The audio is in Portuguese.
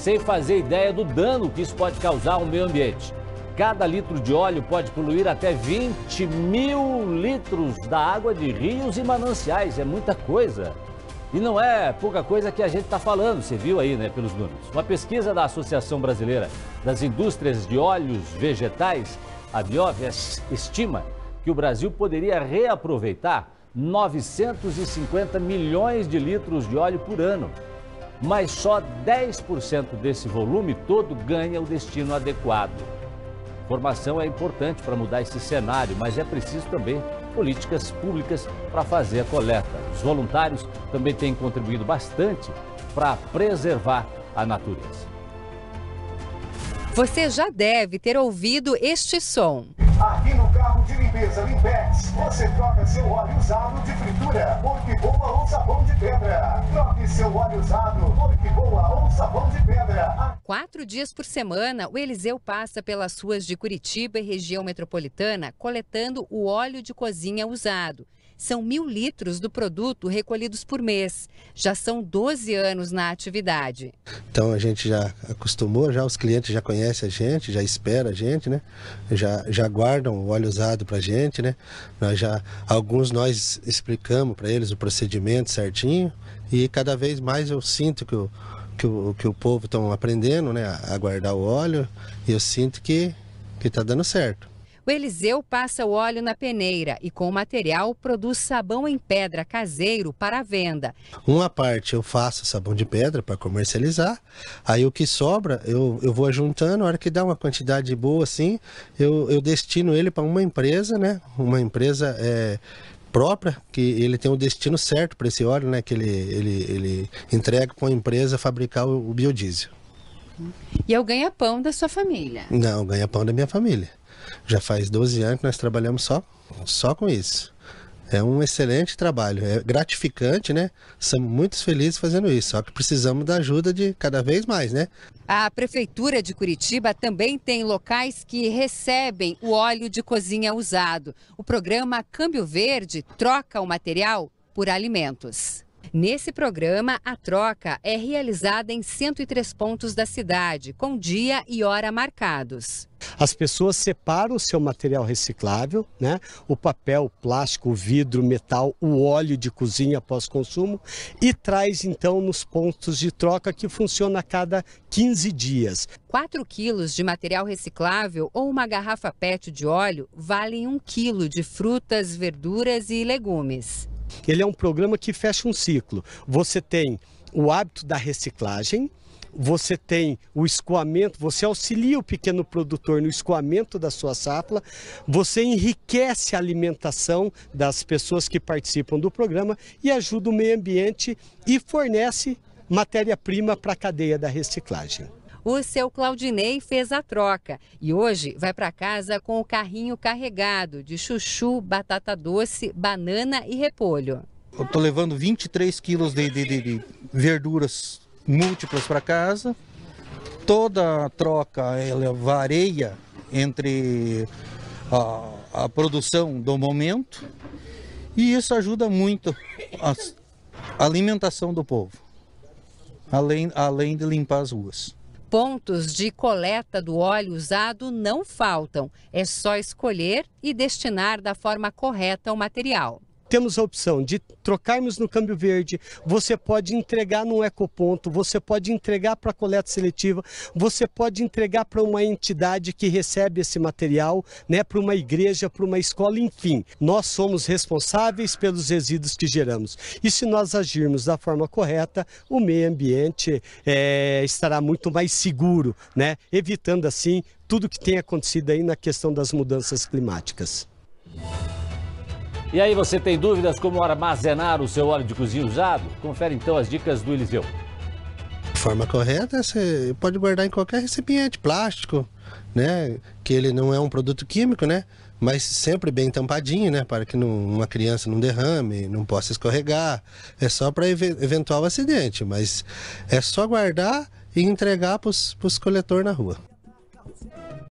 sem fazer ideia do dano que isso pode causar ao meio ambiente. Cada litro de óleo pode poluir até 20 mil litros da água de rios e mananciais. É muita coisa. E não é pouca coisa que a gente está falando, você viu aí, né, pelos números. Uma pesquisa da Associação Brasileira das Indústrias de Óleos Vegetais, a Biov, estima que o Brasil poderia reaproveitar 950 milhões de litros de óleo por ano mas só 10% desse volume todo ganha o destino adequado. Formação é importante para mudar esse cenário, mas é preciso também políticas públicas para fazer a coleta. Os voluntários também têm contribuído bastante para preservar a natureza. Você já deve ter ouvido este som. Aqui Limpeza Limpex. Você troca seu óleo usado de fritura, porque boa ou sabão de pedra. Troque seu óleo usado, porque boa ou sabão de pedra. Quatro dias por semana, o Eliseu passa pelas ruas de Curitiba e região metropolitana coletando o óleo de cozinha usado são mil litros do produto recolhidos por mês. Já são 12 anos na atividade. Então a gente já acostumou, já os clientes já conhecem a gente, já espera a gente, né? Já, já guardam o óleo usado para a gente, né? Nós já, alguns nós explicamos para eles o procedimento certinho e cada vez mais eu sinto que o, que o, que o povo estão aprendendo né, a guardar o óleo e eu sinto que está dando certo. O Eliseu passa o óleo na peneira e, com o material, produz sabão em pedra caseiro para venda. Uma parte eu faço sabão de pedra para comercializar, aí o que sobra eu, eu vou juntando, a hora que dá uma quantidade boa assim, eu, eu destino ele para uma empresa, né? Uma empresa é, própria, que ele tem o um destino certo para esse óleo, né? Que ele, ele, ele entrega para uma empresa fabricar o, o biodiesel. E é o ganha-pão da sua família? Não, ganha-pão da minha família. Já faz 12 anos que nós trabalhamos só, só com isso. É um excelente trabalho, é gratificante, né? Somos muito felizes fazendo isso, só que precisamos da ajuda de cada vez mais, né? A Prefeitura de Curitiba também tem locais que recebem o óleo de cozinha usado. O programa Câmbio Verde troca o material por alimentos. Nesse programa, a troca é realizada em 103 pontos da cidade, com dia e hora marcados. As pessoas separam o seu material reciclável, né? o papel, o plástico, o vidro, o metal, o óleo de cozinha após consumo e traz então nos pontos de troca que funciona a cada 15 dias. 4 quilos de material reciclável ou uma garrafa PET de óleo valem 1 quilo de frutas, verduras e legumes ele é um programa que fecha um ciclo. Você tem o hábito da reciclagem, você tem o escoamento, você auxilia o pequeno produtor no escoamento da sua safra, você enriquece a alimentação das pessoas que participam do programa e ajuda o meio ambiente e fornece matéria-prima para a cadeia da reciclagem o seu Claudinei fez a troca e hoje vai para casa com o carrinho carregado de chuchu, batata doce, banana e repolho. Eu levando 23 quilos de, de, de, de verduras múltiplas para casa. Toda a troca ela varia entre a, a produção do momento e isso ajuda muito a alimentação do povo, além, além de limpar as ruas. Pontos de coleta do óleo usado não faltam, é só escolher e destinar da forma correta o material temos a opção de trocarmos no câmbio verde, você pode entregar num ecoponto, você pode entregar para coleta seletiva, você pode entregar para uma entidade que recebe esse material, né, para uma igreja, para uma escola, enfim. Nós somos responsáveis pelos resíduos que geramos. E se nós agirmos da forma correta, o meio ambiente é, estará muito mais seguro, né, evitando assim tudo que tem acontecido aí na questão das mudanças climáticas. E aí, você tem dúvidas como armazenar o seu óleo de cozinha usado? Confere então as dicas do Eliseu. De forma correta, é você pode guardar em qualquer recipiente plástico, né? Que ele não é um produto químico, né? mas sempre bem tampadinho, né? Para que não, uma criança não derrame, não possa escorregar. É só para ev eventual acidente, mas é só guardar e entregar para os coletores na rua.